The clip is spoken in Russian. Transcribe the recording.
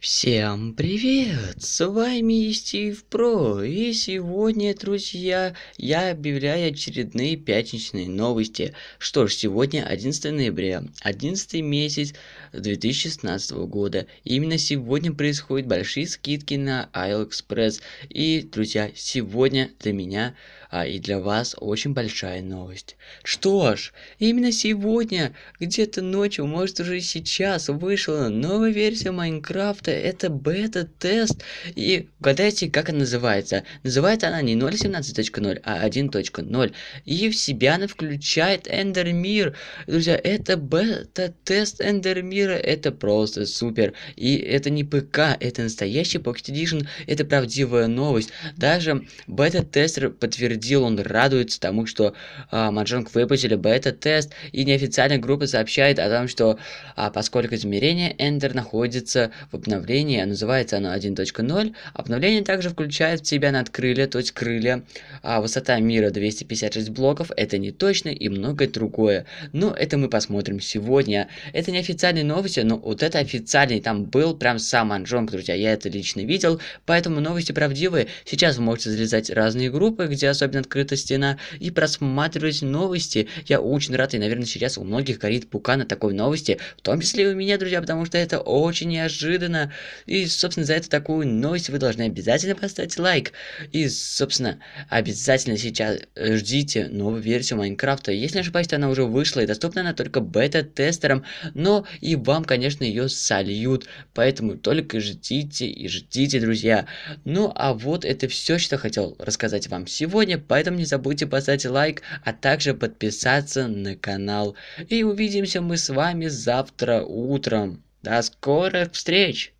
Всем привет! С вами Стив Про, и сегодня, друзья, я объявляю очередные пятничные новости. Что ж, сегодня 11 ноября, 11 месяц 2016 года. И именно сегодня происходят большие скидки на AliExpress. И, друзья, сегодня для меня а, и для вас очень большая новость. Что ж, именно сегодня, где-то ночью, может уже сейчас, вышла новая версия Майнкрафта правда, это бета-тест. И угадайте, как она называется. Называется она не 0.17.0, а 1.0. И в себя она включает Эндермир. Друзья, это бета-тест Эндермира. Это просто супер. И это не ПК, это настоящий Pocket Edition. Это правдивая новость. Даже бета-тестер подтвердил, он радуется тому, что а, Mahjong выпустили бета-тест. И неофициальная группа сообщает о том, что а, поскольку измерение Эндер находится в обновление называется оно 1.0. Обновление также включает в себя надкрылья, то есть крылья, а высота мира 256 блоков, это не точно и многое другое. Но это мы посмотрим сегодня. Это не официальные новости, но вот это официальный, там был прям сам Анжонг, друзья, я это лично видел, поэтому новости правдивые. Сейчас вы можете залезать в разные группы, где особенно открыта стена, и просматривать новости. Я очень рад, и, наверное, сейчас у многих горит пука на такой новости, в том числе и у меня, друзья, потому что это очень неожиданно Джордана. И, собственно, за эту такую новость вы должны обязательно поставить лайк. И, собственно, обязательно сейчас ждите новую версию Майнкрафта. Если не ошибаюсь, то она уже вышла и доступна она только бета-тестерам. Но и вам, конечно, ее сольют. Поэтому только ждите и ждите, друзья. Ну, а вот это все, что хотел рассказать вам сегодня. Поэтому не забудьте поставить лайк, а также подписаться на канал. И увидимся мы с вами завтра утром. До скорых встреч!